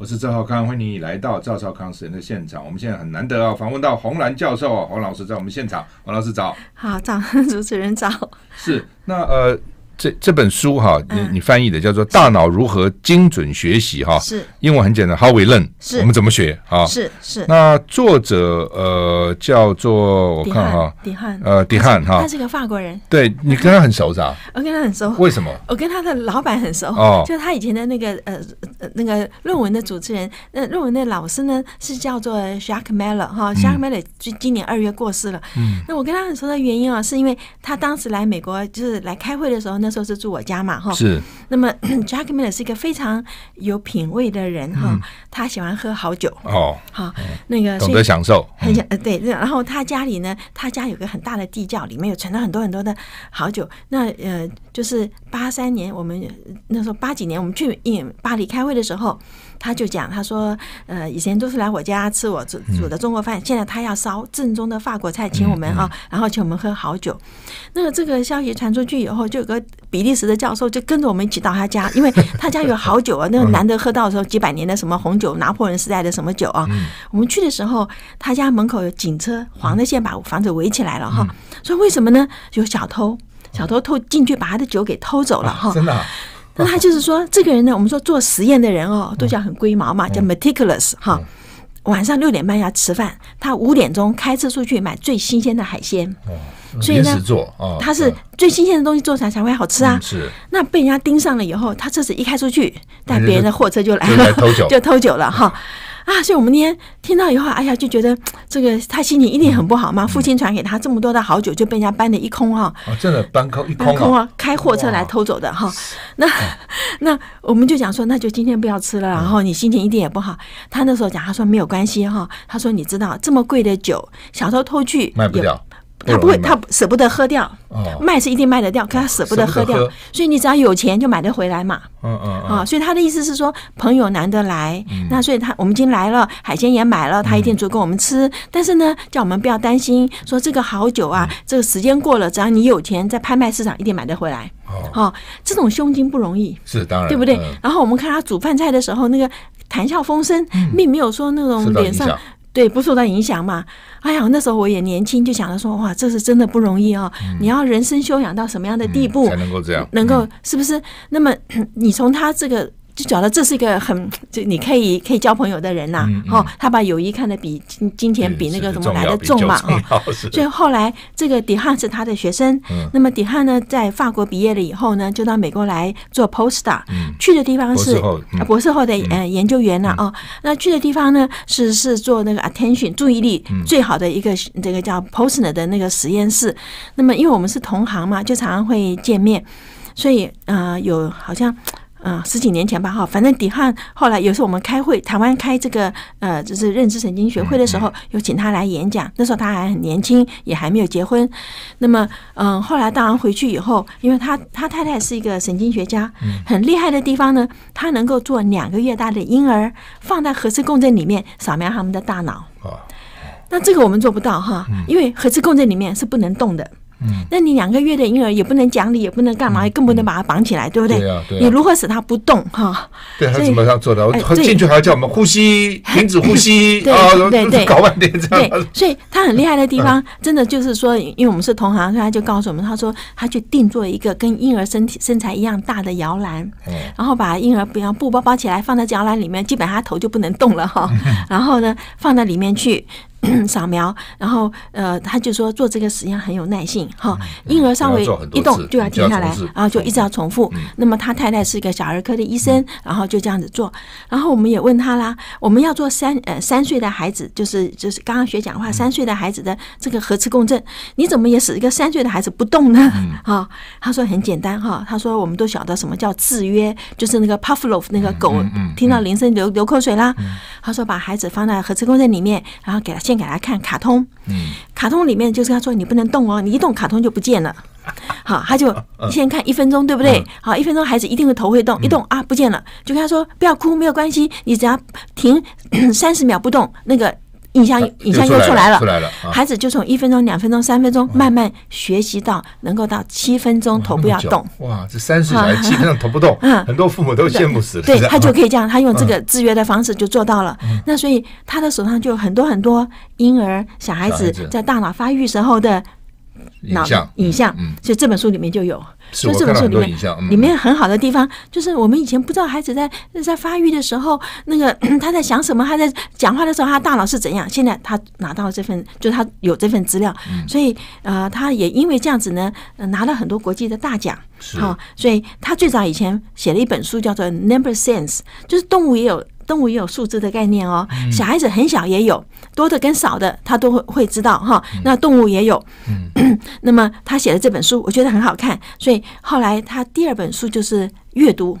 我是赵浩康，欢迎你来到赵少康实验人的现场。我们现在很难得啊，访问到洪兰教授，洪老师在我们现场。洪老师早，好，早，主持人早，是，那呃。这这本书哈，你你翻译的叫做《大脑如何精准学习》哈，是英文很简单，How we learn，我们怎么学啊？是是。那作者呃叫做我看哈，迪汉呃迪汉哈，他是个法国人。对你跟他很熟是吧？我跟他很熟，为什么？我跟他的老板很熟，就他以前的那个呃那个论文的主持人，那论文的老师呢是叫做 s h a c k Meller 哈 h a c k Meller 就今年二月过世了。嗯，那我跟他很熟的原因啊，是因为他当时来美国就是来开会的时候呢。时候是住我家嘛，哈，是。那么 j a c k m a r 是一个非常有品位的人哈，他喜欢喝好酒哦，好那个懂得享受，很享对。然后他家里呢，他家有个很大的地窖，里面有存了很多很多的好酒。那呃，就是八三年，我们那时候八几年，我们去印巴黎开会的时候。他就讲，他说，呃，以前都是来我家吃我煮煮的中国饭，现在他要烧正宗的法国菜请我们啊，然后请我们喝好酒。那个这个消息传出去以后，就有个比利时的教授就跟着我们一起到他家，因为他家有好酒啊，那个难得喝到的时候几百年的什么红酒，拿破仑时代的什么酒啊。我们去的时候，他家门口有警车，黄的线把房子围起来了哈。说为什么呢？有小偷，小偷偷进去把他的酒给偷走了哈。真的。那他就是说，这个人呢，我们说做实验的人哦，都叫很龟毛嘛，叫 meticulous 哈。晚上六点半要吃饭，他五点钟开车出去买最新鲜的海鲜。所以呢，他是最新鲜的东西做来才会好吃啊。是。那被人家盯上了以后，他车子一开出去，但别人的货车就来了，就 偷酒了哈。啊，所以我们那天听到以后，哎呀，就觉得这个他心情一定很不好嘛。父亲传给他这么多的好酒，就被人家搬了一空哈。啊，真的搬空一空啊！开货车来偷走的哈。那 那我们就讲说，那就今天不要吃了。然后你心情一定也不好。他那时候讲，他说没有关系哈。他说你知道这么贵的酒，小偷偷去卖不掉。他不会，他舍不得喝掉，卖是一定卖得掉，可他舍不得喝掉，所以你只要有钱就买得回来嘛。嗯嗯，啊，所以他的意思是说，朋友难得来，那所以他我们已经来了，海鲜也买了，他一定足够我们吃。但是呢，叫我们不要担心，说这个好酒啊，这个时间过了，只要你有钱，在拍卖市场一定买得回来。哦，这种胸襟不容易，是当然，对不对？然后我们看他煮饭菜的时候，那个谈笑风生，并没有说那种脸上。对，不受到影响嘛？哎呀，那时候我也年轻，就想着说，哇，这是真的不容易哦。你要人生修养到什么样的地步才能够这样？能够是不是？那么 你从他这个。就觉得这是一个很就你可以可以交朋友的人呐，哦，他把友谊看得比金钱比那个什么来的重嘛，哦，所以后来这个迪汉是他的学生，那么迪汉呢在法国毕业了以后呢，就到美国来做 post e r 去的地方是博士后的呃研究员了啊，那去的地方呢是是做那个 attention 注意力最好的一个这个叫 p o s t e r 的那个实验室，那么因为我们是同行嘛，就常常会见面，所以啊有好像。嗯，十几年前吧，哈，反正底汉后来有时候我们开会，台湾开这个呃，就是认知神经学会的时候，有请他来演讲。那时候他还很年轻，也还没有结婚。那么，嗯，后来当然回去以后，因为他他太太是一个神经学家，很厉害的地方呢，他能够做两个月大的婴儿放在核磁共振里面扫描他们的大脑。那这个我们做不到哈，因为核磁共振里面是不能动的。嗯，那你两个月的婴儿也不能讲理，也不能干嘛，更不能把他绑起来，对不对？你如何使他不动？哈，对，他怎么样做的？他进去还要叫我们呼吸，停止呼吸对对，搞半天这样。对，所以他很厉害的地方，真的就是说，因为我们是同行，他就告诉我们，他说他去定做一个跟婴儿身体身材一样大的摇篮，然后把婴儿不要布包包起来放在摇篮里面，基本上他头就不能动了哈。然后呢，放在里面去。扫描，然后呃，他就说做这个实验很有耐性哈，婴儿稍微一动就要停下来，然后就一直要重复。那么他太太是一个小儿科的医生，然后就这样子做。然后我们也问他啦，我们要做三呃三岁的孩子，就是就是刚刚学讲话三岁的孩子的这个核磁共振，你怎么也使一个三岁的孩子不动呢？哈，他说很简单哈，他说我们都晓得什么叫制约，就是那个 pufflo 那个狗听到铃声流流口水啦。他说把孩子放在核磁共振里面，然后给他。先给他看卡通，嗯，卡通里面就是他说你不能动哦，你一动卡通就不见了。好，他就 先看一分钟，对不对？好，一分钟孩子一定会头会动，一动啊不见了，就跟他说不要哭，没有关系，你只要停 三十秒不动那个。影像影像又出来了，出来了。孩子就从一分钟、两分钟、三分钟慢慢学习到能够到七分钟头不要动。哇，这三岁孩七分钟头不动很多父母都羡慕死了。对他就可以这样，他用这个制约的方式就做到了。那所以他的手上就有很多很多婴儿小孩子在大脑发育时候的影像，影像，所以这本书里面就有。就这本书里面，里面很好的地方就是我们以前不知道孩子在在发育的时候，那个 他在想什么，他在讲话的时候，他大脑是怎样。现在他拿到这份，就他有这份资料，所以啊，他也因为这样子呢，拿了很多国际的大奖。好，所以他最早以前写了一本书，叫做《Number Sense》，就是动物也有动物也有数字的概念哦。小孩子很小也有多的跟少的，他都会会知道哈。那动物也有，嗯，那么他写的这本书我觉得很好看，所以。后来，他第二本书就是阅读。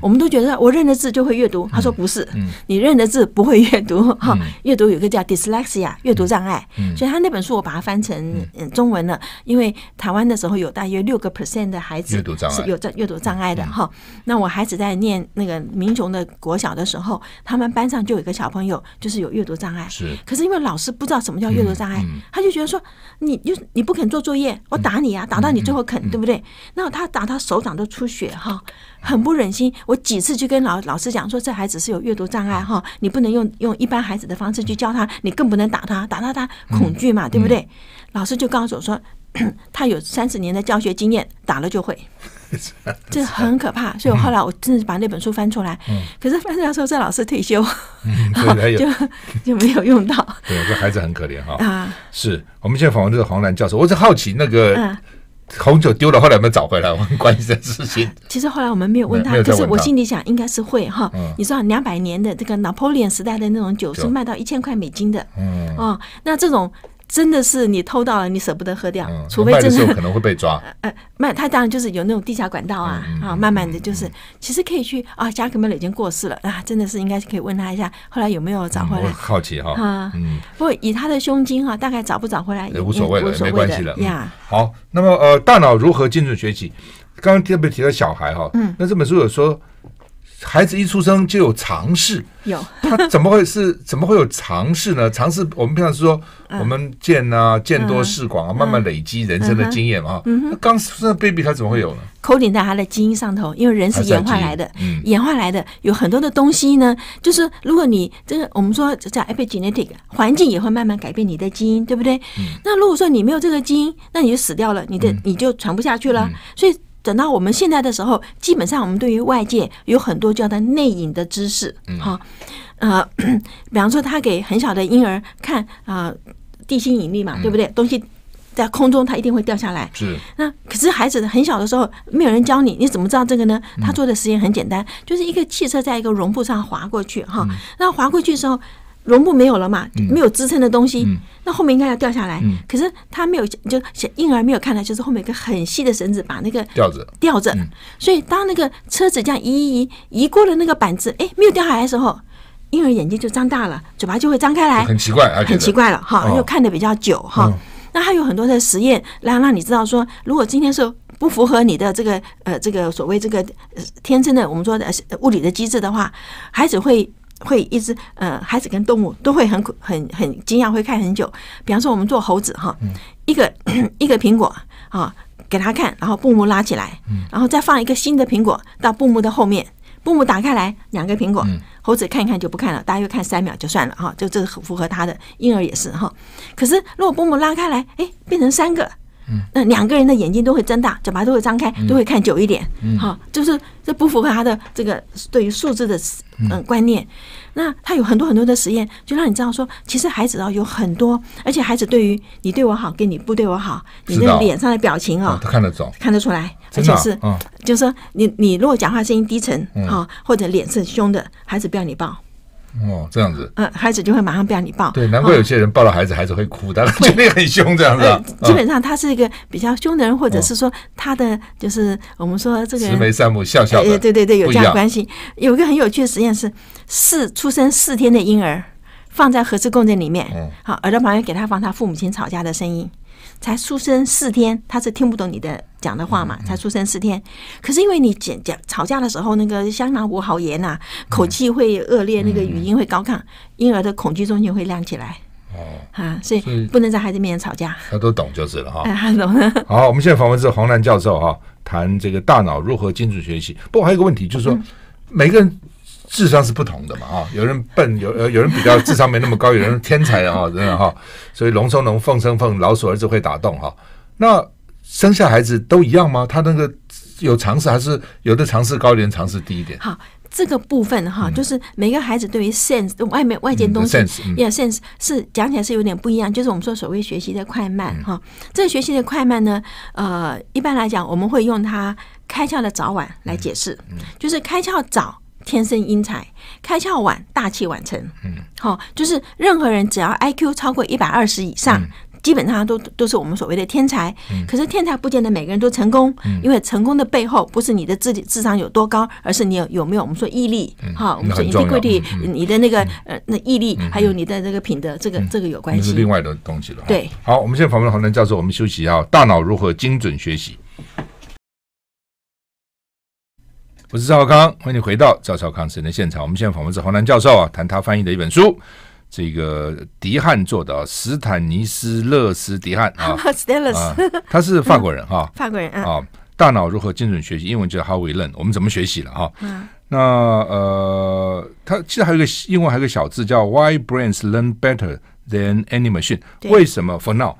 我们都觉得我认的字就会阅读，他说不是，你认的字不会阅读，哈，阅读有个叫 dyslexia 阅读障碍，所以他那本书我把它翻成中文了，因为台湾的时候有大约六个 percent 的孩子是有阅读障碍的哈。那我孩子在念那个民雄的国小的时候，他们班上就有一个小朋友就是有阅读障碍，是，可是因为老师不知道什么叫阅读障碍，他就觉得说你就你不肯做作业，我打你啊，打到你最后肯，对不对？那他打他手掌都出血哈。很不忍心，我几次去跟老老师讲说，这孩子是有阅读障碍哈，你不能用用一般孩子的方式去教他，你更不能打他，打他他恐惧嘛，对不对？老师就告诉我说，他有三十年的教学经验，打了就会，这很可怕。所以，我后来我真的把那本书翻出来，可是翻出来说这老师退休，就就没有用到。对，这孩子很可怜哈。啊，是我们现在访问这个黄兰教授，我是好奇那个。红酒丢了，后来有没有找回来？我很关心这事情。其实后来我们没有问他，可是我心里想，应该是会哈。你说两百年的这个 Napoleon 时代的那种酒，是卖到一千块美金的。嗯，哦，那这种。真的是你偷到了，你舍不得喝掉，除非真的可能会被抓。呃，卖他当然就是有那种地下管道啊，啊，慢慢的就是其实可以去啊。加克梅勒已经过世了啊，真的是应该可以问他一下，后来有没有找回来？好奇哈，嗯，不以他的胸襟哈，大概找不找回来也无所谓，没关系了呀。好，那么呃，大脑如何精准学习？刚刚特别提到小孩哈，嗯，那这本书有说。孩子一出生就有尝试，有他怎么会是？怎么会有尝试呢？尝试我们平常是说，我们见啊，见多识广啊，慢慢累积人生的经验嘛。那刚出生的 baby 他怎么会有呢？口顶在他的基因上头，因为人是演化来的，演化来的有很多的东西呢。就是如果你这个我们说叫 epigenetic 环境也会慢慢改变你的基因，对不对？那如果说你没有这个基因，那你就死掉了，你的你就传不下去了。所以。等到我们现在的时候，基本上我们对于外界有很多叫它内隐的知识，哈，呃，比方说他给很小的婴儿看啊，地心引力嘛，对不对？东西在空中它一定会掉下来，是。那可是孩子很小的时候，没有人教你，你怎么知道这个呢？他做的实验很简单，就是一个汽车在一个绒布上滑过去，哈，那滑过去的时候。绒布没有了嘛？没有支撑的东西，那后面应该要掉下来。可是他没有，就婴儿没有看到，就是后面一个很细的绳子把那个吊着吊着。所以当那个车子这样移移移移过了那个板子，哎，没有掉下来的时候，婴儿眼睛就张大了，嘴巴就会张开来，很奇怪，很奇怪了哈。又看的比较久哈。那还有很多的实验让让你知道说，如果今天是不符合你的这个呃这个所谓这个天生的我们说的物理的机制的话，孩子会。会一直，呃，孩子跟动物都会很很很惊讶，会看很久。比方说，我们做猴子哈，一个 一个苹果啊，给他看，然后布幕拉起来，然后再放一个新的苹果到布幕的后面，布幕打开来，两个苹果，猴子看一看就不看了，大约看三秒就算了哈，就这个很符合他的婴儿也是哈。可是如果布幕拉开来，哎，变成三个。那两个人的眼睛都会睁大，嘴巴都会张开，都会看久一点。好，就是这不符合他的这个对于数字的嗯观念。那他有很多很多的实验，就让你知道说，其实孩子哦有很多，而且孩子对于你对我好，跟你不对我好，你个脸上的表情哦，他看得看得出来，而且是，就是说你你如果讲话声音低沉哈，或者脸色凶的，孩子不要你抱。哦，这样子，嗯，孩子就会马上不要你抱。对，难怪有些人抱了孩子，孩子会哭，他觉得很凶这样子。基本上他是一个比较凶的人，或者是说他的就是我们说这个。慈眉善目笑笑。哎，对对对，有这样关系。有一个很有趣的实验是，四出生四天的婴儿放在核磁共振里面，好，耳朵旁边给他放他父母亲吵架的声音。才出生四天，他是听不懂你的讲的话嘛？才出生四天，可是因为你讲讲吵架的时候，那个香囊虎好严呐，口气会恶劣，那个语音会高亢，婴儿的恐惧中心会亮起来。哦，哈，所以不能在孩子面前吵架。他都懂就是了哈，懂。好，我们现在访问是黄兰教授哈，谈这个大脑如何精准学习。不过还有一个问题，就是说每个人。智商是不同的嘛？哈，有人笨，有呃有人比较智商没那么高，有人天才啊，真的哈。所以龙生龙，凤生凤，老鼠儿子会打洞哈。那生下孩子都一样吗？他那个有尝试还是有的？尝试高点，尝试低一点。好，这个部分哈，就是每个孩子对于 sense 外面外界东西，sense 是讲起来是有点不一样。就是我们说所谓学习的快慢哈，这个学习的快慢呢，呃，一般来讲我们会用它开窍的早晚来解释，就是开窍早。天生英才，开窍晚，大器晚成。嗯，好，就是任何人只要 IQ 超过一百二十以上，基本上都都是我们所谓的天才。可是天才不见得每个人都成功，因为成功的背后不是你的智智商有多高，而是你有有没有我们说毅力。哈，我们说一得毅力，你的那个呃那毅力，还有你的这个品德，这个这个有关系。是另外的东西了。对。好，我们现在访问黄仁教授，我们休息一下。大脑如何精准学习？我是赵康，欢迎你回到赵少康新的现场。我们现在访问是黄南教授啊，谈他翻译的一本书，这个迪汉做的《斯坦尼斯勒斯·迪汉》啊 他是法国人哈，法国人啊，大脑如何精准学习英文，就是 How we learn，我们怎么学习了哈。那呃，他其实还有一个英文，还有一个小字叫 Why brains learn better than any machine，为什么 For now。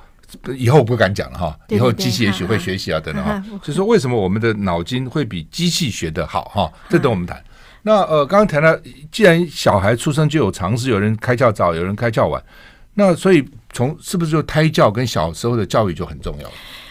以后我不敢讲了哈，以后机器也许会学习啊，等等哈。就说为什么我们的脑筋会比机器学的好哈？这等我们谈。那呃，刚刚谈到，既然小孩出生就有常识，有人开窍早，有人开窍晚，那所以从是不是就胎教跟小时候的教育就很重要？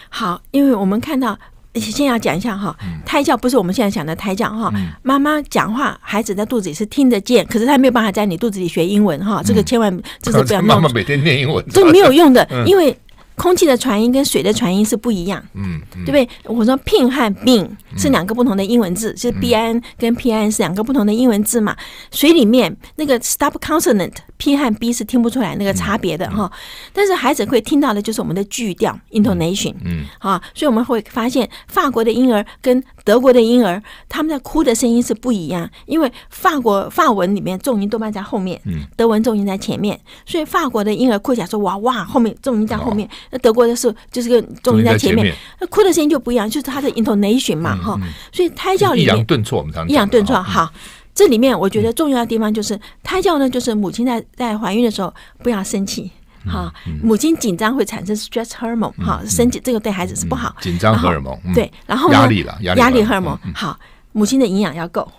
好，因为我们看到先要讲一下哈，胎教不是我们现在想的胎教哈，妈妈讲话，孩子的肚子里是听得见，可是他没有办法在你肚子里学英文哈，这个千万就是不要妈妈每天念英文，这没有用的，因为。空气的传音跟水的传音是不一样，嗯，对不对？我说病和病。是两个不同的英文字，就是 b i n 跟 p i n 是两个不同的英文字嘛。水里面那个 stop consonant p 和 b 是听不出来那个差别的哈。但是孩子会听到的就是我们的句调 intonation 哈。所以我们会发现法国的婴儿跟德国的婴儿，他们在哭的声音是不一样，因为法国法文里面重音多半在后面，德文重音在前面。所以法国的婴儿哭起来说哇哇，后面重音在后面；那德国的是就是个重音在前面，那哭的声音就不一样，就是他的 intonation 嘛。哈，所以胎教里面抑扬顿挫，我们常讲抑扬顿挫。好，这里面我觉得重要的地方就是胎教呢，就是母亲在在怀孕的时候不要生气，哈，母亲紧张会产生 stress hormone，哈，生气这个对孩子是不好，紧张荷尔蒙对，然后压力了压力荷尔蒙，好，母亲的营养要够，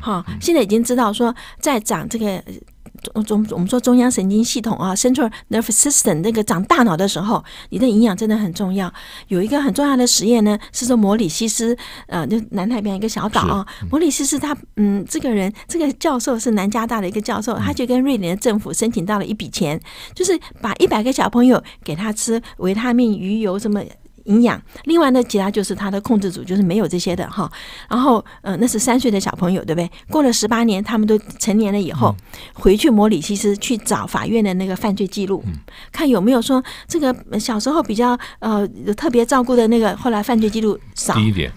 哈，现在已经知道说在长这个。中中我们说中央神经系统啊，central nervous system 那个长大脑的时候，你的营养真的很重要。有一个很重要的实验呢，是说摩里西斯，呃，就南太平洋一个小岛啊。摩里西斯他嗯，这个人这个教授是南加大的一个教授，他就跟瑞典的政府申请到了一笔钱，就是把一百个小朋友给他吃维他命、鱼油什么。营养，另外呢，其他就是他的控制组就是没有这些的哈。然后，呃，那是三岁的小朋友，对不对？过了十八年，他们都成年了以后，回去摩里西斯去找法院的那个犯罪记录，看有没有说这个小时候比较呃特别照顾的那个，后来犯罪记录少，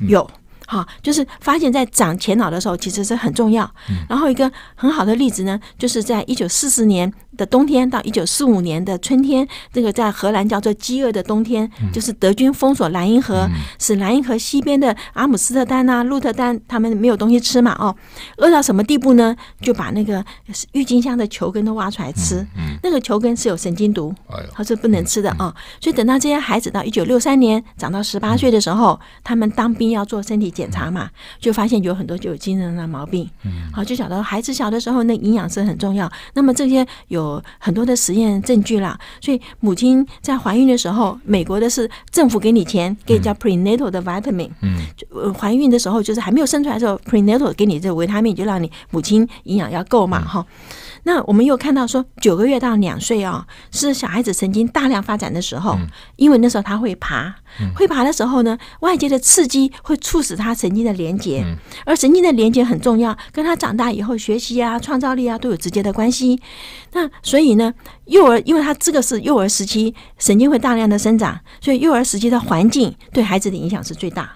有。好，就是发现在长前脑的时候，其实是很重要。然后一个很好的例子呢，就是在一九四四年的冬天到一九四五年的春天，这个在荷兰叫做“饥饿的冬天”，就是德军封锁莱茵河，使莱茵河西边的阿姆斯特丹呐、鹿特丹，他们没有东西吃嘛，哦，饿到什么地步呢？就把那个郁金香的球根都挖出来吃。那个球根是有神经毒，它是不能吃的啊。所以等到这些孩子到一九六三年长到十八岁的时候，他们当兵要做身体。检查嘛，就发现有很多就有精神的毛病，嗯，好就想到孩子小的时候那营养是很重要，那么这些有很多的实验证据啦，所以母亲在怀孕的时候，美国的是政府给你钱，给你叫 prenatal 的 vitamin，嗯，怀孕的时候就是还没有生出来时候 prenatal 给你这维他命，就让你母亲营养要够嘛，哈。那我们又看到说，九个月到两岁哦，是小孩子神经大量发展的时候，因为那时候他会爬，会爬的时候呢，外界的刺激会促使他神经的连接，而神经的连接很重要，跟他长大以后学习啊、创造力啊都有直接的关系。那所以呢，幼儿因为他这个是幼儿时期神经会大量的生长，所以幼儿时期的环境对孩子的影响是最大。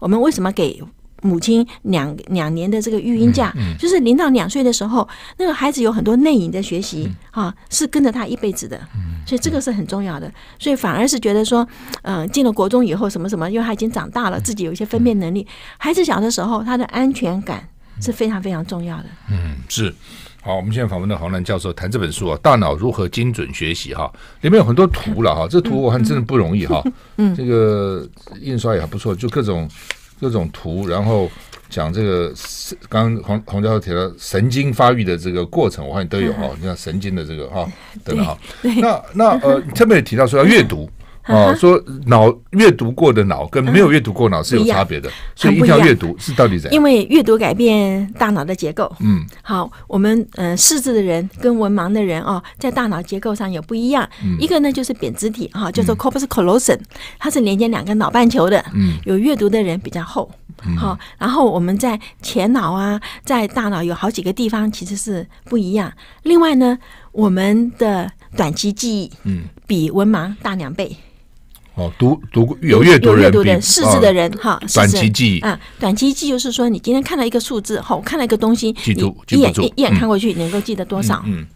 我们为什么给？母亲两两年的这个育婴假，就是零到两岁的时候，那个孩子有很多内隐的学习啊，是跟着他一辈子的，所以这个是很重要的。所以反而是觉得说，嗯，进了国中以后什么什么，因为他已经长大了，自己有一些分辨能力。孩子小的时候，他的安全感是非常非常重要的。嗯，是。好，我们现在访问的黄兰教授谈这本书啊，《大脑如何精准学习》哈，里面有很多图了哈，这图我看真的不容易哈。嗯，这个印刷也不错，就各种。各种图，然后讲这个，刚黄黄教授提到神经发育的这个过程，我看都有哈，你像神经的这个哈等等哈。那那呃，特别提到说要阅读。哦，说脑阅读过的脑跟没有阅读过脑是有差别的，所以一要阅读是到底在因为阅读改变大脑的结构。嗯，好，我们嗯识字的人跟文盲的人哦，在大脑结构上有不一样。一个呢就是扁脂体哈，叫做 corpus callosum，它是连接两个脑半球的。嗯，有阅读的人比较厚。好，然后我们在前脑啊，在大脑有好几个地方其实是不一样。另外呢，我们的短期记忆嗯比文盲大两倍。哦，读读有阅读有阅读的识字的人哈，短期记忆啊，短期记忆就是说，你今天看了一个数字，好，看了一个东西，记住，一眼一眼看过去，能够记得多少？嗯，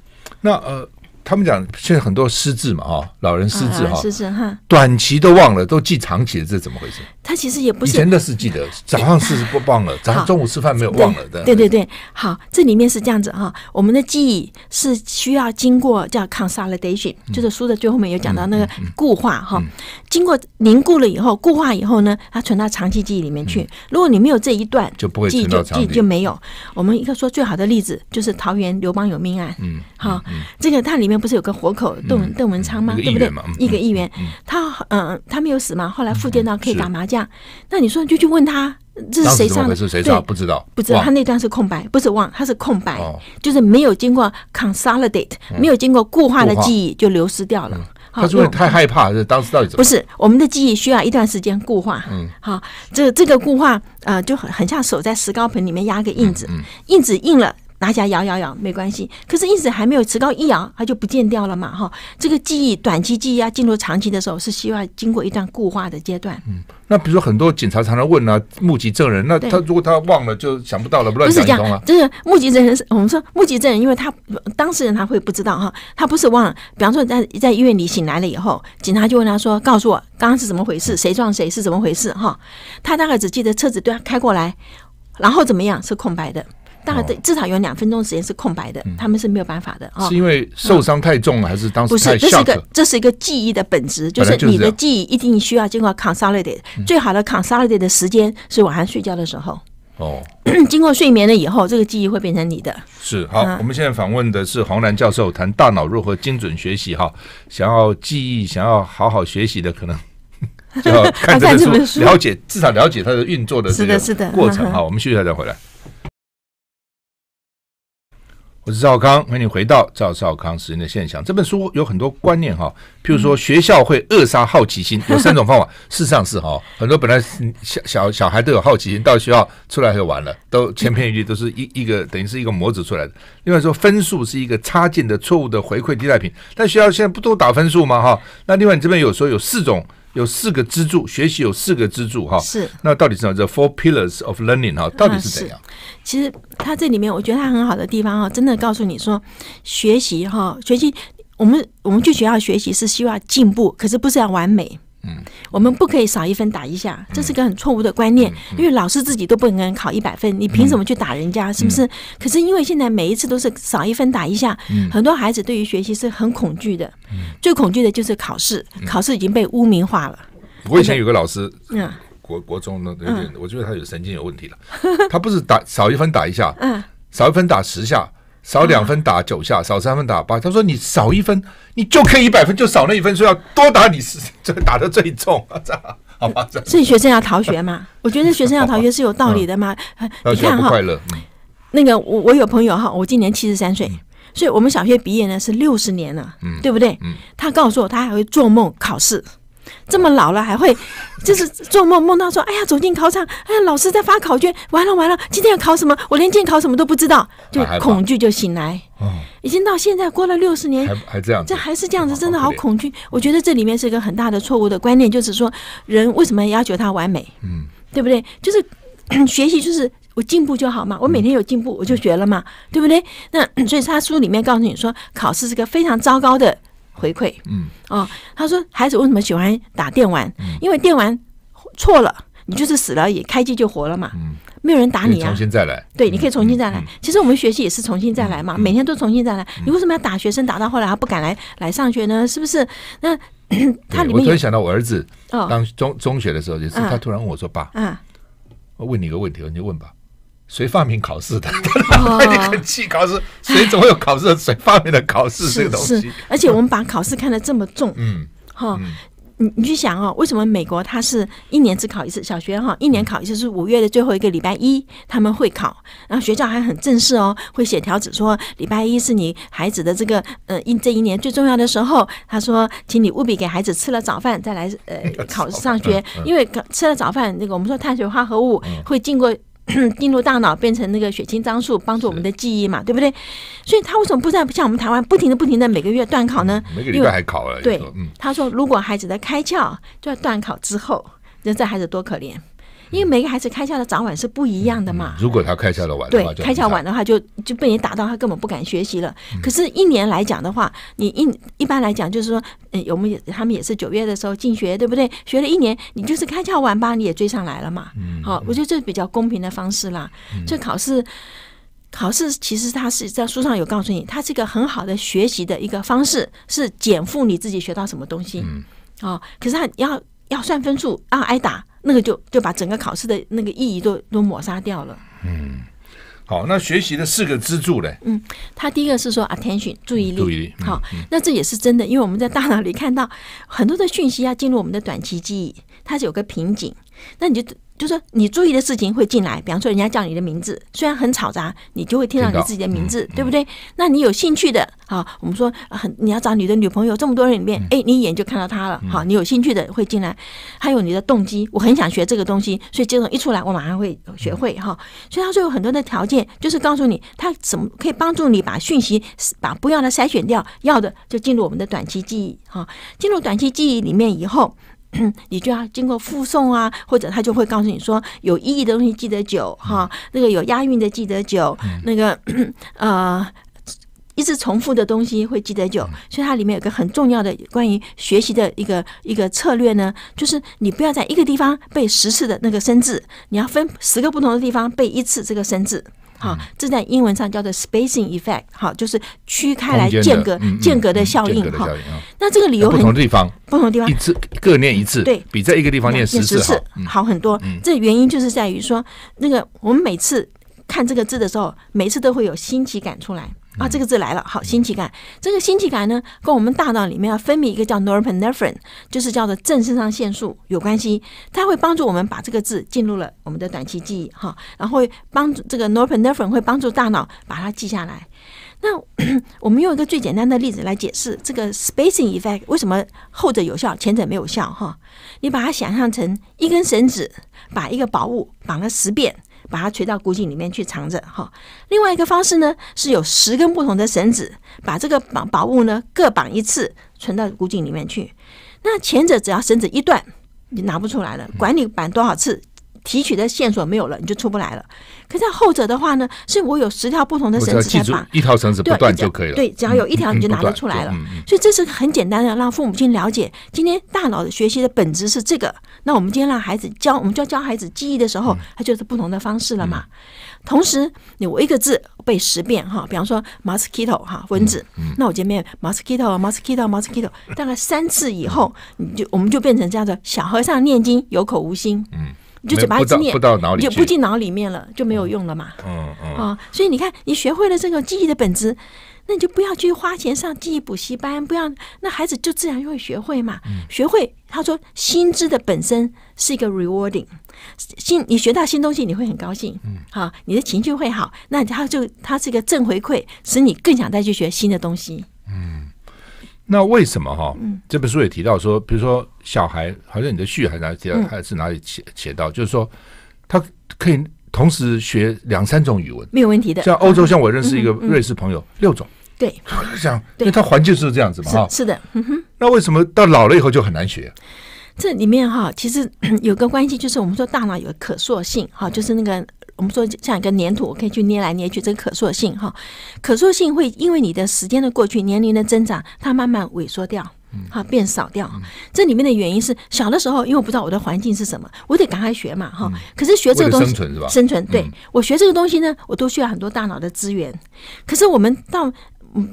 那呃。他们讲现在很多失智嘛，啊，老人失智哈，失智哈，短期都忘了，都记长期的，这怎么回事？他其实也不是以前的是记得，早上是不忘了，早上中午吃饭没有忘了的。对对对，好，这里面是这样子哈，我们的记忆是需要经过叫 consolidation，就是书的最后面有讲到那个固化哈，经过凝固了以后，固化以后呢，它存到长期记忆里面去。如果你没有这一段，就不会记就记就没有。我们一个说最好的例子就是桃园刘邦有命案，嗯，好，这个它里面。不是有个活口邓邓文昌吗？对不对？一个议员，他嗯，他没有死嘛？后来复健到可以打麻将。那你说就去问他这是谁上的？不知道，不知道。他那段是空白，不是忘，他是空白，就是没有经过 consolidate，没有经过固化的记忆就流失掉了。他就会太害怕，这当时到底怎么？不是，我们的记忆需要一段时间固化。嗯，好，这这个固化啊，就很很像手在石膏盆里面压个印子，印子印了。拿起来摇摇摇，没关系。可是一直还没有持高一摇，它就不见掉了嘛，哈。这个记忆，短期记忆啊，进入长期的时候，是需要经过一段固化的阶段。嗯，那比如说很多警察常常问啊，目击证人，那他如果他忘了，就想不到了，不能感动了。是这样，就是目击证人，我们说目击证人，因为他当事人他会不知道哈，他不是忘了。比方说在在医院里醒来了以后，警察就问他说：“告诉我刚刚是怎么回事？谁撞谁是怎么回事？”哈，他大概只记得车子对开过来，然后怎么样是空白的。至少有两分钟时间是空白的，他们是没有办法的啊。是因为受伤太重了，还是当时？不是，这是一个，这是一个记忆的本质，就是你的记忆一定需要经过 consolidate。最好的 consolidate 的时间是晚上睡觉的时候哦。经过睡眠了以后，这个记忆会变成你的。是好，我们现在访问的是黄兰教授，谈大脑如何精准学习哈。想要记忆，想要好好学习的，可能 就要看这本书，了解至少了解它的运作的这个是的过程哈。我们休息一下再回来。赵康，欢迎回到《赵少康时验的现象》这本书有很多观念哈，譬如说学校会扼杀好奇心，有三种方法，事实上是哈，很多本来小小小孩都有好奇心，到学校出来就完了，都千篇一律，都是一一个等于是一个模子出来的。另外说分数是一个插劲的错误的回馈替代品，但学校现在不都打分数吗？哈，那另外你这边有说有四种。有四个支柱，学习有四个支柱哈。是，那到底么？这 four pillars of learning 哈，到底是怎样？其实它这里面我觉得它很好的地方哈，真的告诉你说，学习哈，学习我们我们去学校学习是希望进步，可是不是要完美。嗯，我们不可以少一分打一下，这是个很错误的观念，因为老师自己都不能考一百分，你凭什么去打人家？是不是？可是因为现在每一次都是少一分打一下，很多孩子对于学习是很恐惧的，最恐惧的就是考试，考试已经被污名化了。我以前有个老师，嗯。国国中，我觉得他有神经有问题了，他不是打少一分打一下，少一分打十下。少两分打九下，少三分打八。他说：“你少一分，你就可以一百分，就少那一分。说要多打你十，打的最重啊！好吧，所以学生要逃学嘛？我觉得学生要逃学是有道理的嘛？你看哈，那个我我有朋友哈，我今年七十三岁，所以我们小学毕业呢是六十年了，对不对？他告诉我，他还会做梦考试。这么老了还会，就是做梦梦到说：“哎呀，走进考场，哎呀，老师在发考卷，完了完了，今天要考什么？我连今天考什么都不知道。”就恐惧就醒来。已经到现在过了六十年，还还这样，这还是这样子，真的好恐惧。我觉得这里面是一个很大的错误的观念，就是说人为什么要求他完美？嗯，对不对？就是学习，就是我进步就好嘛，我每天有进步，我就学了嘛，对不对？那所以他书里面告诉你说，考试是个非常糟糕的。回馈，嗯，哦，他说孩子为什么喜欢打电玩？嗯，因为电玩错了，你就是死了也开机就活了嘛，嗯，没有人打你啊，重新再来，对，你可以重新再来。其实我们学习也是重新再来嘛，每天都重新再来。你为什么要打学生打到后来他不敢来来上学呢？是不是？那 他里面，我突然想到我儿子当中中学的时候，也是他突然问我说：“爸，我问你一个问题，你就问吧。”谁发明考试的？你点，气 考试，谁总会有考试？谁发明的考试这个东西？是，而且我们把考试看得这么重。嗯，哈，你你去想哦，为什么美国他是一年只考一次？小学哈，一年考一次是五月的最后一个礼拜一，他们会考，然后学校还很正式哦，会写条子说礼拜一是你孩子的这个呃，一这一年最重要的时候。他说，请你务必给孩子吃了早饭再来呃 考上学，因为吃了早饭那个我们说碳水化合物会经过。进入大脑变成那个血清张数，帮助我们的记忆嘛，对不对？所以他为什么不在像我们台湾不停的不停的每个月断考呢？每个礼拜还考了。对，他说如果孩子在开窍就要断考之后，那这孩子多可怜。因为每个孩子开窍的早晚是不一样的嘛。如果他开窍的晚的话，开窍晚的话就就被你打到他根本不敢学习了。可是，一年来讲的话，你一一般来讲就是说，嗯，我们他们也是九月的时候进学，对不对？学了一年，你就是开窍晚吧，你也追上来了嘛。好，我觉得这比较公平的方式啦。这考试考试其实他是在书上有告诉你，它是一个很好的学习的一个方式，是减负你自己学到什么东西。嗯，哦，可是他要要算分数，要挨打。那个就就把整个考试的那个意义都都抹杀掉了。嗯，好，那学习的四个支柱嘞？嗯，他第一个是说 attention 注意力，好，那这也是真的，因为我们在大脑里看到很多的讯息要进入我们的短期记忆，它是有个瓶颈，那你就。就是你注意的事情会进来，比方说人家叫你的名字，虽然很吵杂，你就会听到你自己的名字，对不对？那你有兴趣的，啊，我们说很你要找你的女朋友，这么多人里面，哎，你一眼就看到她了，哈，你有兴趣的会进来。还有你的动机，我很想学这个东西，所以这种一出来，我马上会学会，哈。所以他说有很多的条件，就是告诉你，他怎么可以帮助你把讯息，把不要的筛选掉，要的就进入我们的短期记忆，哈，进入短期记忆里面以后。你就要经过复诵啊，或者他就会告诉你说有意义的东西记得久哈，那个有押韵的记得久，那个呃，一直重复的东西会记得久。所以它里面有个很重要的关于学习的一个一个策略呢，就是你不要在一个地方背十次的那个生字，你要分十个不同的地方背一次这个生字。好，这在英文上叫做 spacing effect，好，就是区开来间隔间隔的效应哈。那这个理由很不同地方，不同地方一次各念一次，对，比在一个地方念十次好很多。这原因就是在于说，那个我们每次看这个字的时候，每次都会有新奇感出来。啊，这个字来了，好新奇感。这个新奇感呢，跟我们大脑里面要分泌一个叫 norepinephrine，就是叫做正肾上腺素有关系。它会帮助我们把这个字进入了我们的短期记忆，哈，然后帮助这个 norepinephrine 会帮助大脑把它记下来。那 我们用一个最简单的例子来解释这个 spacing effect 为什么后者有效，前者没有效，哈。你把它想象成一根绳子把一个宝物绑了十遍。把它垂到古井里面去藏着哈。另外一个方式呢，是有十根不同的绳子，把这个宝宝物呢各绑一次，存到古井里面去。那前者只要绳子一断，你拿不出来了。管你绑多少次？提取的线索没有了，你就出不来了。可是后者的话呢，是我有十条不同的绳子在把一条绳子不断就可以了。对，只要有一条你就拿得出来了。所以这是很简单的，让父母亲了解，今天大脑的学习的本质是这个。那我们今天让孩子教，我们就教孩子记忆的时候，它就是不同的方式了嘛。同时，你我一个字背十遍哈，比方说 mosquito 哈蚊子，那我前面 mosquito mosquito mosquito，大概三次以后，你就我们就变成这样的小和尚念经有口无心。嗯。你就嘴巴一支笔，就不进脑里面了，就没有用了嘛。嗯嗯啊，所以你看，你学会了这个记忆的本质，那你就不要去花钱上记忆补习班，不要，那孩子就自然就会学会嘛。嗯，学会，他说新知的本身是一个 rewarding，新你学到新东西你会很高兴，嗯，好，你的情绪会好，那他就他是一个正回馈，使你更想再去学新的东西。嗯。那为什么哈？嗯，这本书也提到说，比如说小孩，好像你的序还是哪，还是哪里写写到，就是说他可以同时学两三种语文，没有问题的。像欧洲，像我认识一个瑞士朋友，六种，对，这样，因为他环境是这样子嘛，哈，是的，嗯哼。那为什么到老了以后就很难学？这里面哈，其实有个关系，就是我们说大脑有可塑性，哈，就是那个。我们说像一个粘土，我可以去捏来捏去，这个可塑性哈，可塑性会因为你的时间的过去、年龄的增长，它慢慢萎缩掉，哈，变少掉。这里面的原因是，小的时候，因为我不知道我的环境是什么，我得赶快学嘛，哈。可是学这个东西，生存是吧？生存，对我学这个东西呢，我都需要很多大脑的资源。可是我们到。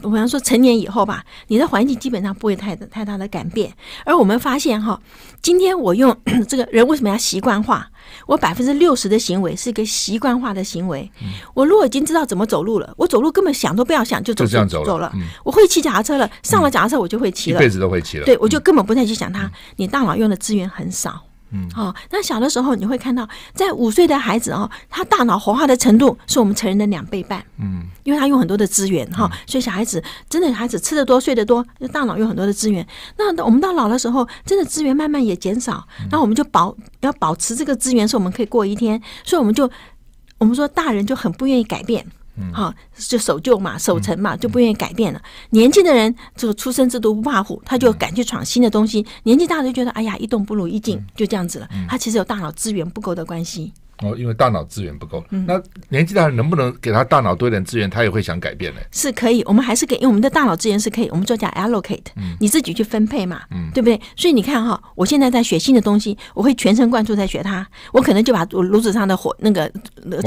我方说成年以后吧，你的环境基本上不会太太大的改变，而我们发现哈，今天我用 这个人为什么要习惯化？我百分之六十的行为是一个习惯化的行为。我如果已经知道怎么走路了，我走路根本想都不要想就走，就这样走了。我会骑脚踏车了，上了脚踏车我就会骑了，一辈子都会骑了。对，我就根本不再去想它，你大脑用的资源很少。嗯，好。那小的时候，你会看到，在五岁的孩子哦，他大脑活化的程度是我们成人的两倍半。嗯，因为他用很多的资源哈，所以小孩子真的孩子吃的多，睡得多，大脑有很多的资源。那我们到老的时候，真的资源慢慢也减少，那我们就保要保持这个资源，是我们可以过一天，所以我们就我们说大人就很不愿意改变。好，就守旧嘛，守成嘛，就不愿意改变了。年轻的人，这个出生之都不怕虎，他就敢去闯新的东西。年纪大的就觉得，哎呀，一动不如一静，就这样子了。他其实有大脑资源不够的关系。哦，因为大脑资源不够，那年纪大人能不能给他大脑多一点资源，他也会想改变呢？是可以，我们还是给，因为我们的大脑资源是可以，我们做叫 allocate，你自己去分配嘛，对不对？所以你看哈，我现在在学新的东西，我会全神贯注在学它，我可能就把炉子上的火那个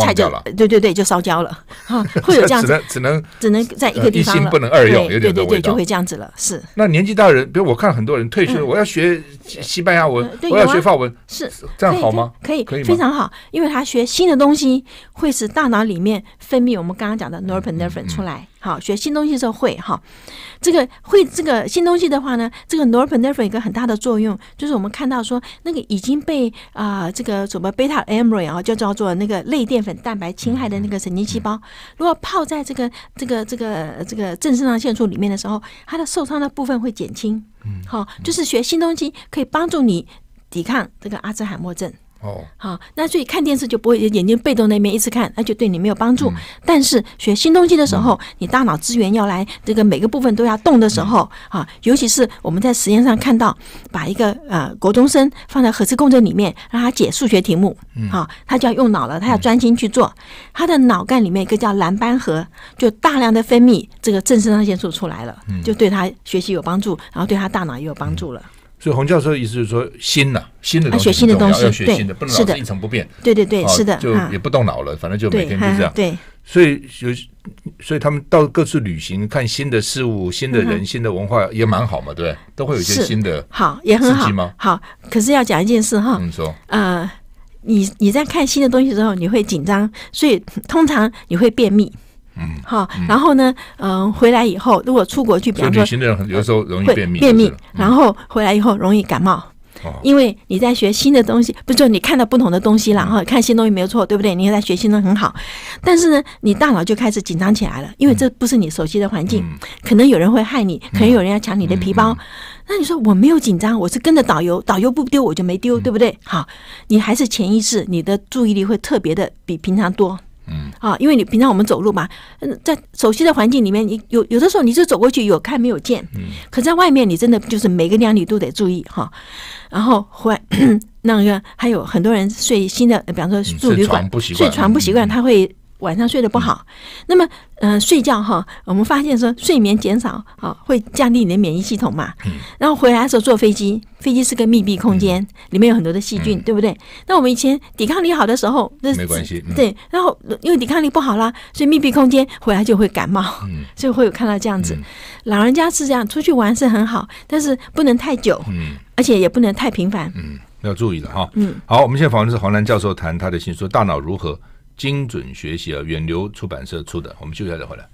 菜就对对对，就烧焦了 哈，会有这样 只能只能只能在一个一心不能二用，有点对对对，就会这样子了。是那年纪大人，比如我看很多人退休了，我要学西班牙文，我要学法文，是这样好吗？可以，可以，非常好。因为他学新的东西会使大脑里面分泌我们刚刚讲的 n o r p i n e n a r i n e 出来，好学新东西时候会哈，这个会这个新东西的话呢，这个 n o r p i n e n a r i n e 一个很大的作用就是我们看到说那个已经被啊这个什么 beta amyloid 啊叫做做那个类淀粉蛋白侵害的那个神经细胞，如果泡在这个这个这个这个正肾上腺素里面的时候，它的受伤的部分会减轻，嗯，好就是学新东西可以帮助你抵抗这个阿兹海默症。哦，好，那所以看电视就不会眼睛被动那边一直看，那就对你没有帮助。但是学新东西的时候，你大脑资源要来这个每个部分都要动的时候，啊，尤其是我们在实验上看到，把一个呃国中生放在核磁共振里面，让他解数学题目，嗯、啊，他就要用脑了，他要专心去做，他的脑干里面一个叫蓝斑核，就大量的分泌这个正肾上腺素出来了，就对他学习有帮助，然后对他大脑也有帮助了。所以洪教授意思就是说，新呐，新的东西很要，要学新的，不能老是一成不变。对对对，是的，就也不动脑了，反正就每天就这样。对，所以所以他们到各处旅行，看新的事物、新的人、新的文化，也蛮好嘛，对，都会有一些新的，好也很好吗？好，可是要讲一件事哈，嗯，说啊，你你在看新的东西之后，你会紧张，所以通常你会便秘。嗯，好。然后呢，嗯，回来以后，如果出国去，比方说行的人，有时候容易便秘，便秘。然后回来以后容易感冒，因为你在学新的东西，不就你看到不同的东西了哈，看新东西没有错，对不对？你在学新的很好，但是呢，你大脑就开始紧张起来了，因为这不是你熟悉的环境，可能有人会害你，可能有人要抢你的皮包。那你说我没有紧张，我是跟着导游，导游不丢我就没丢，对不对？好，你还是潜意识，你的注意力会特别的比平常多。嗯啊，因为你平常我们走路嘛，嗯，在熟悉的环境里面，你有有的时候你就走过去有看没有见，嗯，可在外面你真的就是每个两你都得注意哈，然后会 那个还有很多人睡新的，比方说住旅馆，睡床不习惯，他会。晚上睡得不好，那么，嗯，睡觉哈，我们发现说睡眠减少啊，会降低你的免疫系统嘛。嗯。然后回来的时候坐飞机，飞机是个密闭空间，里面有很多的细菌，对不对？那我们以前抵抗力好的时候，那没关系。对。然后因为抵抗力不好啦，所以密闭空间回来就会感冒，所以会有看到这样子。老人家是这样，出去玩是很好，但是不能太久，嗯，而且也不能太频繁，嗯，要注意的哈。嗯。好，我们现在访问的是黄兰教授谈他的新书《大脑如何》。精准学习啊，远流出版社出的，我们休息一下再回来。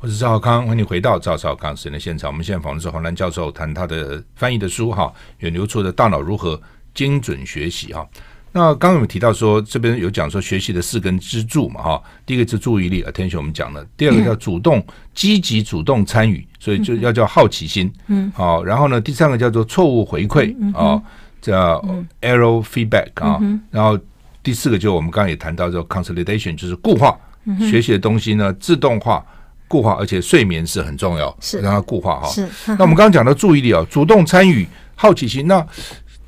我是赵浩康，欢迎回到赵少康时的现场。我们现在访问是黄兰教授谈他的翻译的书哈，远流出的《大脑如何精准学习》哈。那刚刚有提到说这边有讲说学习的四根支柱嘛哈，第一个是注意力啊，天 n 我们讲了，第二个叫主动、积极、主动参与，所以就要叫好奇心，嗯，好，然后呢，第三个叫做错误回馈，哦。叫 a r r o w feedback 啊，然后第四个就是我们刚刚也谈到这 consolidation，就是固化学习的东西呢，自动化固化，而且睡眠是很重要，是让它固化哈。是。那我们刚刚讲到注意力啊，主动参与、好奇心，那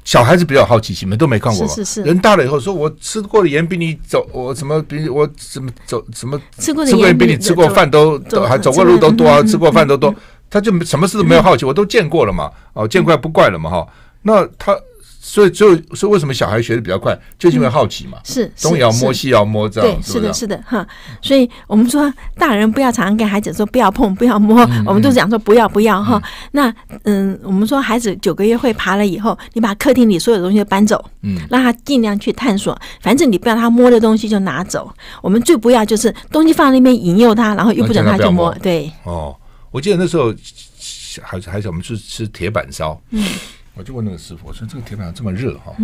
小孩子比较好奇心，们都没看过。是是。人大了以后，说我吃过的盐比你走，我什么比？我怎么走？什么吃过的盐比你吃过饭都还走过路都多啊？吃过饭都多，他就什么事都没有好奇，我都见过了嘛，哦，见怪不怪了嘛，哈。那他。所以，就所以为什么小孩学的比较快，就是因为好奇嘛。是东要摸西要摸这样。对，是的，是的哈。所以我们说，大人不要常常跟孩子说“不要碰，不要摸”。我们都讲说“不要，不要”哈。那嗯，我们说孩子九个月会爬了以后，你把客厅里所有东西搬走，嗯，让他尽量去探索。反正你不要他摸的东西就拿走。我们最不要就是东西放在那边引诱他，然后又不准他去摸。对哦，我记得那时候还还是我们去吃铁板烧。嗯。我就问那个师傅：“我说这个铁板这么热哈，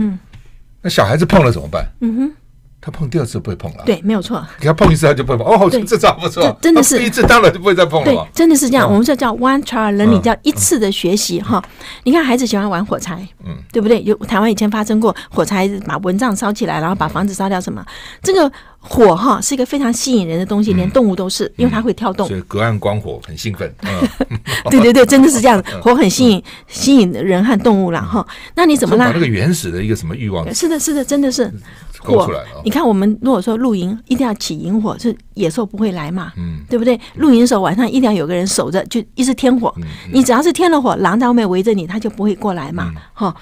那小孩子碰了怎么办？”嗯哼。他碰第二次不会碰了，对，没有错。给他碰一次他就不会碰，哦，这招不错，真的是。第一次当然就不会再碰了，对，真的是这样。我们这叫 one try learning，叫一次的学习哈。你看孩子喜欢玩火柴，嗯，对不对？有台湾以前发生过火柴把蚊帐烧起来，然后把房子烧掉什么？这个火哈是一个非常吸引人的东西，连动物都是，因为它会跳动，所以隔岸观火很兴奋。对对对，真的是这样火很吸引吸引人和动物了哈。那你怎么让那个原始的一个什么欲望？是的，是的，真的是。火，你看我们如果说露营一定要起营火，是野兽不会来嘛，对不对？露营的时候晚上一定要有个人守着，就一是天火，你只要是添了火，狼在外面围着你，他就不会过来嘛。哈，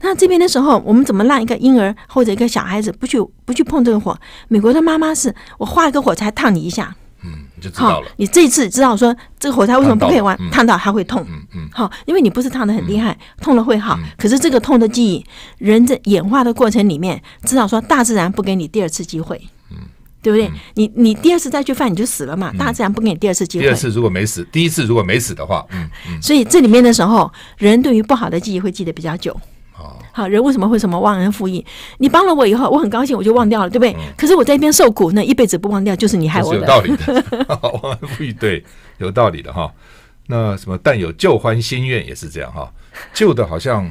那这边的时候，我们怎么让一个婴儿或者一个小孩子不去不去碰这个火？美国的妈妈是我画一个火柴烫你一下。嗯，你就知道了。你这一次知道说，这个火柴为什么不可以玩？烫到它会痛。嗯嗯。好，因为你不是烫的很厉害，痛了会好。可是这个痛的记忆，人在演化的过程里面，知道说大自然不给你第二次机会。嗯，对不对？你你第二次再去犯，你就死了嘛。大自然不给你第二次机会。第二次如果没死，第一次如果没死的话，嗯嗯。所以这里面的时候，人对于不好的记忆会记得比较久。好人为什么会什么忘恩负义？你帮了我以后，我很高兴，我就忘掉了，对不对？可是我在一边受苦，那一辈子不忘掉，就是你害我的。有道理，的，忘恩负义，对，有道理的哈。那什么？但有旧欢新怨也是这样哈。旧的好像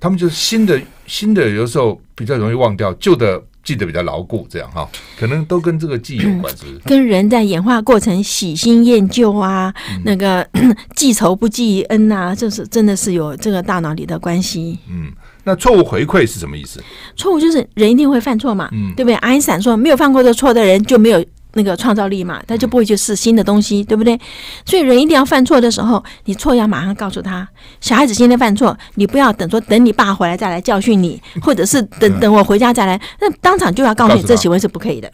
他们就是新的，新的有时候比较容易忘掉，旧的。记得比较牢固，这样哈，可能都跟这个记有关，系。跟人在演化过程喜新厌旧啊，那个 记仇不记恩啊，这是真的是有这个大脑里的关系。嗯，那错误回馈是什么意思？错误就是人一定会犯错嘛，对不对？爱因斯坦说，没有犯过的错的人就没有。那个创造力嘛，他就不会去试新的东西，对不对？所以人一定要犯错的时候，你错要马上告诉他。小孩子今天犯错，你不要等说等你爸回来再来教训你，或者是等等我回家再来，那当场就要告诉你，这行为是不可以的。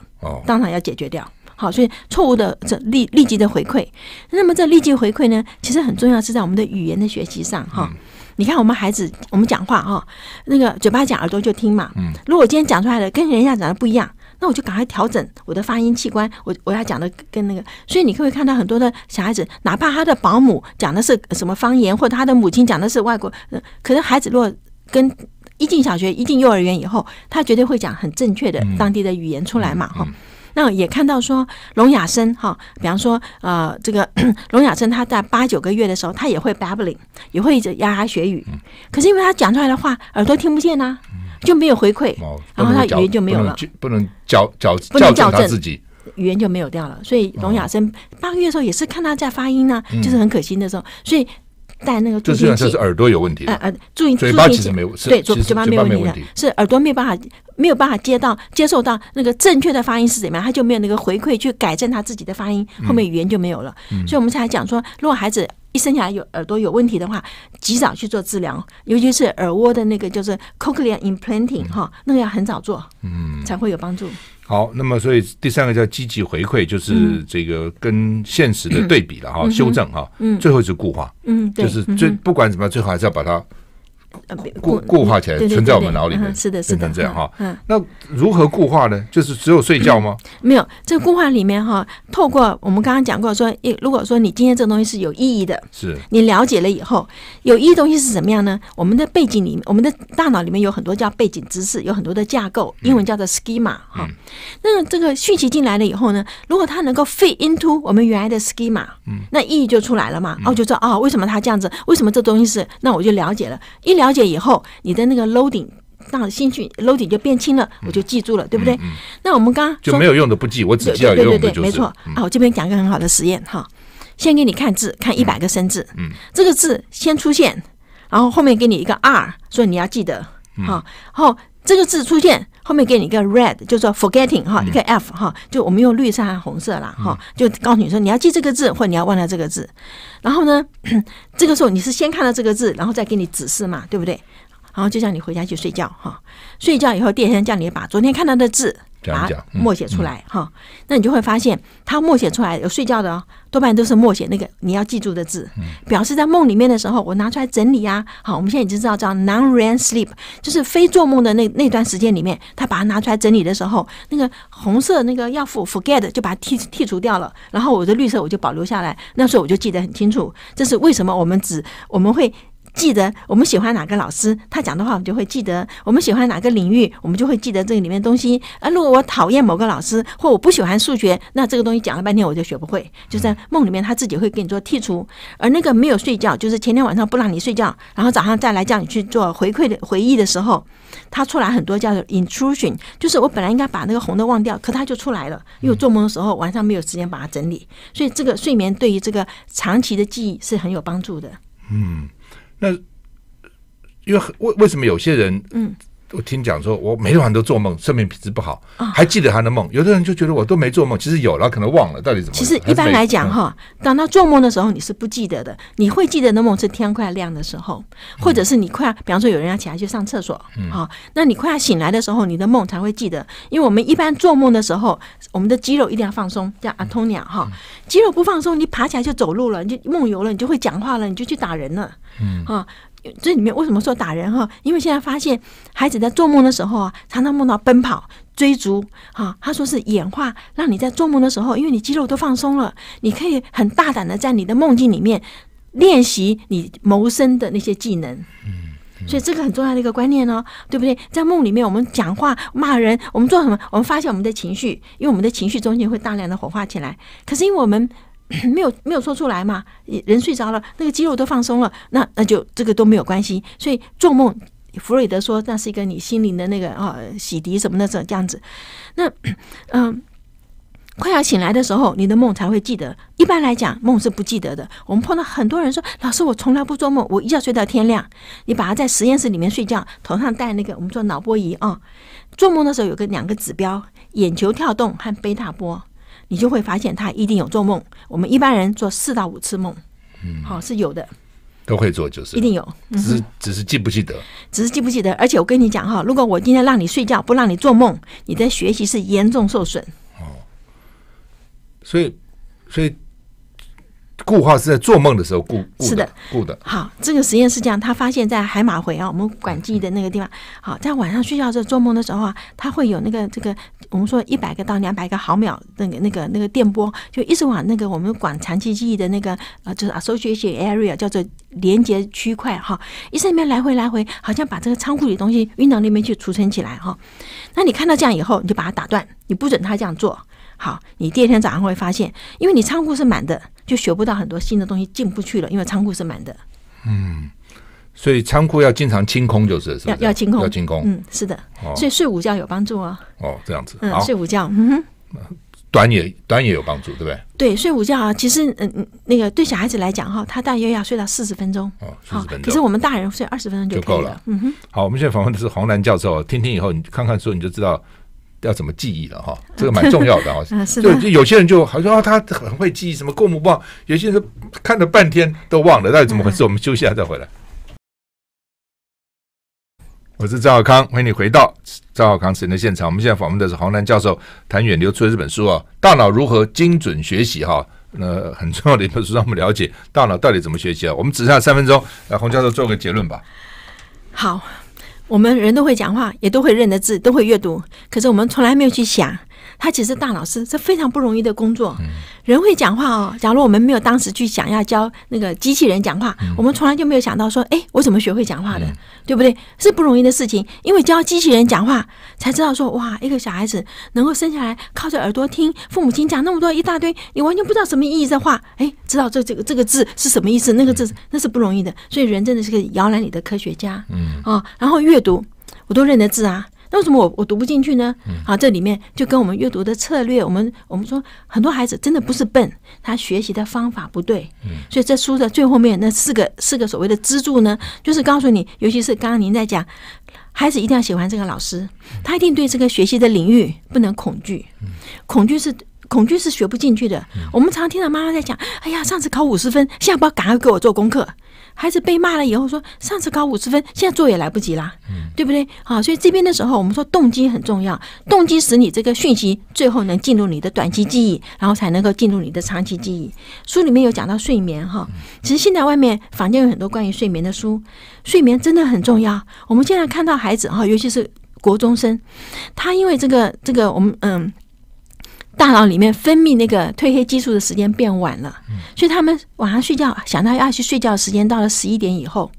当场要解决掉。好，所以错误的这立立即的回馈。那么这立即回馈呢，其实很重要是在我们的语言的学习上哈。你看我们孩子，我们讲话哈，那个嘴巴讲，耳朵就听嘛。嗯。如果今天讲出来的跟人家讲的不一样。那我就赶快调整我的发音器官，我我要讲的跟那个，所以你会看到很多的小孩子，哪怕他的保姆讲的是什么方言，或者他的母亲讲的是外国，可能孩子若跟一进小学、一进幼儿园以后，他绝对会讲很正确的当地的语言出来嘛，哈。那也看到说聋哑生哈，比方说呃这个 聋哑生他在八九个月的时候，他也会 babbling，也会直呀呀学语，可是因为他讲出来的话耳朵听不见啊。就没有回馈，然后他语言就没有了，不能矫矫，不能矫正自己，语言就没有掉了。所以聋哑生八个月的时候也是看他在发音呢，就是很可惜的时候，所以。但那个，就是耳朵有问题，呃呃，注意，嘴巴其实没有，对，嘴巴没有问题，是耳朵没有办法，没有办法接到、接受到那个正确的发音是怎么样，他就没有那个回馈去改正他自己的发音，后面语言就没有了。所以我们才讲说，如果孩子一生下来有耳朵有问题的话，及早去做治疗，尤其是耳蜗的那个，就是 cochlea r implanting 哈，那个要很早做，嗯，才会有帮助。好，那么所以第三个叫积极回馈，就是这个跟现实的对比了哈，修正哈，最后是固化，就是最不管怎么样，最好还是要把它。固固化起来，存在我们脑里面，是的，是的，这样哈。那如何固化呢？就是只有睡觉吗？没有，这个固化里面哈，透过我们刚刚讲过说，如果说你今天这个东西是有意义的，是你了解了以后，有意义东西是怎么样呢？我们的背景里，我们的大脑里面有很多叫背景知识，有很多的架构，英文叫做 schema 哈。那这个讯息进来了以后呢，如果它能够 fit into 我们原来的 schema，嗯，那意义就出来了嘛。哦，就说哦，为什么它这样子？为什么这东西是？那我就了解了。一了解以后，你的那个 loading 到兴趣 loading 就变轻了，我就记住了，对不对？那我们刚刚就没有用的不记，我只记要用的就是。对对对，没错。啊，我这边讲一个很好的实验哈，先给你看字，看一百个生字，嗯，这个字先出现，然后后面给你一个 r，所以你要记得，好，后这个字出现。后面给你一个 red，就说 forgetting 哈，一个 f 哈，就我们用绿色和红色啦哈，就告诉你说你要记这个字，或你要忘掉这个字。然后呢，这个时候你是先看到这个字，然后再给你指示嘛，对不对？然后就像你回家去睡觉哈，睡觉以后第二天叫你把昨天看到的字，把默写出来哈。那你就会发现，他默写出来有睡觉的多半都是默写那个你要记住的字。嗯，表示在梦里面的时候，我拿出来整理啊。好，我们现在已经知道叫 non-ran sleep，就是非做梦的那那段时间里面，他把它拿出来整理的时候，那个红色那个要复 forget 就把它剔剔除掉了，然后我的绿色我就保留下来，那时候我就记得很清楚。这是为什么我们只我们会。记得我们喜欢哪个老师，他讲的话我们就会记得；我们喜欢哪个领域，我们就会记得这个里面东西。啊，如果我讨厌某个老师，或我不喜欢数学，那这个东西讲了半天我就学不会。就在梦里面，他自己会给你做剔除。而那个没有睡觉，就是前天晚上不让你睡觉，然后早上再来叫你去做回馈的回忆的时候，他出来很多叫 intrusion，就是我本来应该把那个红的忘掉，可他就出来了。因为做梦的时候晚上没有时间把它整理，所以这个睡眠对于这个长期的记忆是很有帮助的。嗯。那因为为为什么有些人？我听讲说，我每晚都做梦，睡眠品质不好，还记得他的梦。有的人就觉得我都没做梦，其实有了，可能忘了，到底怎么？其实一般来讲哈，等到做梦的时候，你是不记得的。你会记得的梦是天快亮的时候，或者是你快要，比方说有人要起来去上厕所，好，那你快要醒来的时候，你的梦才会记得。因为我们一般做梦的时候，我们的肌肉一定要放松，叫阿托鸟哈。肌肉不放松，你爬起来就走路了，你就梦游了，你就会讲话了，你就去打人了，嗯啊。这里面为什么说打人哈？因为现在发现孩子在做梦的时候啊，常常梦到奔跑、追逐啊。他说是演化，让你在做梦的时候，因为你肌肉都放松了，你可以很大胆的在你的梦境里面练习你谋生的那些技能。嗯，所以这个很重要的一个观念哦，对不对？在梦里面，我们讲话、骂人，我们做什么？我们发现我们的情绪，因为我们的情绪中间会大量的火化起来。可是因为我们。没有没有说出来嘛，人睡着了，那个肌肉都放松了，那那就这个都没有关系。所以做梦，弗瑞德说，那是一个你心灵的那个啊洗涤什么的，这这样子。那嗯，快要醒来的时候，你的梦才会记得。一般来讲，梦是不记得的。我们碰到很多人说，老师，我从来不做梦，我一觉睡到天亮。你把它在实验室里面睡觉，头上戴那个我们做脑波仪啊，做梦的时候有个两个指标：眼球跳动和贝塔波。你就会发现他一定有做梦。我们一般人做四到五次梦，嗯，好是有的，都会做就是，一定有，只是只是记不记得，只是记不记得。而且我跟你讲哈，如果我今天让你睡觉不让你做梦，你的学习是严重受损。哦，所以，所以。固化是在做梦的时候固固的固的好，这个实验是这样，他发现在海马回啊，我们管记忆的那个地方，好，在晚上睡觉时做梦的时候啊，他会有那个这个我们说一百个到两百个毫秒那个那个那个电波，就一直往那个我们管长期记忆的那个呃，就是啊，s o c i area 叫做连接区块哈，一直那面来回来回，好像把这个仓库里东西运到那边去储存起来哈。那你看到这样以后，你就把它打断，你不准他这样做。好，你第二天早上会发现，因为你仓库是满的，就学不到很多新的东西，进不去了，因为仓库是满的。嗯，所以仓库要经常清空，就是是要要清空，要清空。嗯，是的。哦，所以睡午觉有帮助哦。哦，这样子。嗯，睡午觉。嗯哼。短也短也有帮助，对不对？对，睡午觉啊，其实嗯，那个对小孩子来讲哈，他大约要睡到四十分钟。哦，四十分钟。可是我们大人睡二十分钟就够了。嗯哼。好，我们现在访问的是黄兰教授。听听以后，你看看书，你就知道。要怎么记忆了哈？这个蛮重要的哈。就就有些人就好啊，他很会记忆什么过目不忘，有些人看了半天都忘了，到底怎么回事？我们休息下再回来。我是赵小康，欢迎你回到赵小康实验现场。我们现在访问的是洪楠教授谭远流》出的这本书啊，《大脑如何精准学习》哈，那很重要的一本书，让我们了解大脑到底怎么学习啊。我们只剩下三分钟，来，洪教授做个结论吧。好。我们人都会讲话，也都会认得字，都会阅读，可是我们从来没有去想。他其实大老师，是非常不容易的工作。人会讲话哦。假如我们没有当时去想要教那个机器人讲话，我们从来就没有想到说，哎，我怎么学会讲话的，对不对？是不容易的事情。因为教机器人讲话，才知道说，哇，一个小孩子能够生下来靠着耳朵听父母亲讲那么多一大堆，你完全不知道什么意义的话，哎，知道这这个这个字是什么意思，那个字那是不容易的。所以人真的是个摇篮里的科学家，嗯啊，然后阅读我都认得字啊。那为什么我我读不进去呢？啊，这里面就跟我们阅读的策略，我们我们说很多孩子真的不是笨，他学习的方法不对。所以这书的最后面那四个四个所谓的支柱呢，就是告诉你，尤其是刚刚您在讲，孩子一定要喜欢这个老师，他一定对这个学习的领域不能恐惧，恐惧是恐惧是学不进去的。我们常听到妈妈在讲，哎呀，上次考五十分，下不赶快给我做功课。孩子被骂了以后说：“上次考五十分，现在做也来不及啦，对不对？啊，所以这边的时候，我们说动机很重要，动机使你这个讯息最后能进入你的短期记忆，然后才能够进入你的长期记忆。书里面有讲到睡眠哈，其实现在外面房间有很多关于睡眠的书，睡眠真的很重要。我们现在看到孩子哈，尤其是国中生，他因为这个这个我们嗯。”大脑里面分泌那个褪黑激素的时间变晚了，所以他们晚上睡觉想到要去睡觉的时间到了十一点以后。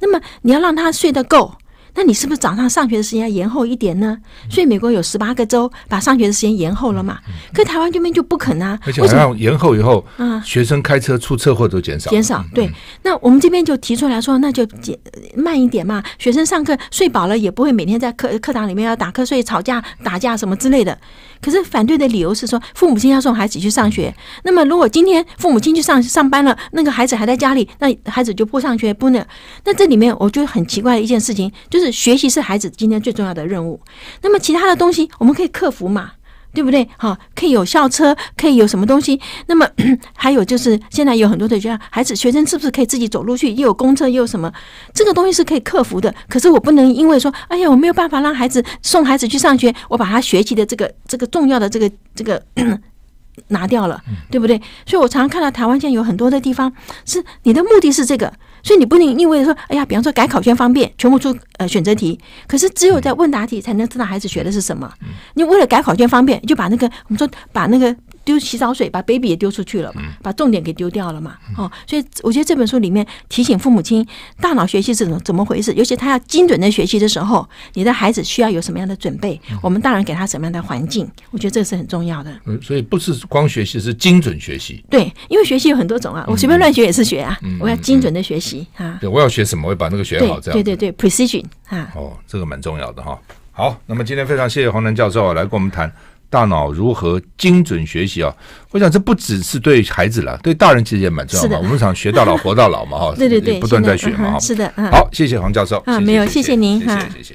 那么你要让他睡得够，那你是不是早上上学的时间要延后一点呢？所以美国有十八个州把上学的时间延后了嘛？可台湾这边就不肯啊，啊！且什么延后以后，啊，学生开车出车祸都减少？减少。对，那我们这边就提出来说，那就减慢一点嘛。学生上课睡饱了，也不会每天在课课堂里面要打瞌睡、吵架、打架什么之类的。可是反对的理由是说，父母亲要送孩子去上学。那么，如果今天父母亲去上上班了，那个孩子还在家里，那孩子就不上学，不能。那这里面我就很奇怪的一件事情，就是学习是孩子今天最重要的任务。那么，其他的东西我们可以克服嘛？对不对？好，可以有校车，可以有什么东西？那么 还有就是，现在有很多的学校，孩子、学生是不是可以自己走路去？又有公车，又有什么？这个东西是可以克服的。可是我不能因为说，哎呀，我没有办法让孩子送孩子去上学，我把他学习的这个这个重要的这个这个 拿掉了，对不对？所以我常常看到台湾现在有很多的地方，是你的目的是这个。所以你不能意味着说，哎呀，比方说改考卷方便，全部出呃选择题，可是只有在问答题才能知道孩子学的是什么。你为了改考卷方便，就把那个我们说把那个。丢洗澡水，把 baby 也丢出去了，把重点给丢掉了嘛？哦，所以我觉得这本书里面提醒父母亲，大脑学习是怎么回事，尤其他要精准的学习的时候，你的孩子需要有什么样的准备？我们大人给他什么样的环境？我觉得这是很重要的。嗯，所以不是光学习，是精准学习。对，因为学习有很多种啊，我随便乱学也是学啊，我要精准的学习啊。对，我要学什么？我要把那个学好。这样。对对对，precision 啊。哦，这个蛮重要的哈。好，那么今天非常谢谢黄南教授来跟我们谈。大脑如何精准学习啊？我想这不只是对孩子了，对大人其实也蛮重要。的，我们想学到老活到老嘛，哈，对对对，不断在学嘛，是的，好，谢谢黄教授。啊，没有，谢谢您哈，谢谢。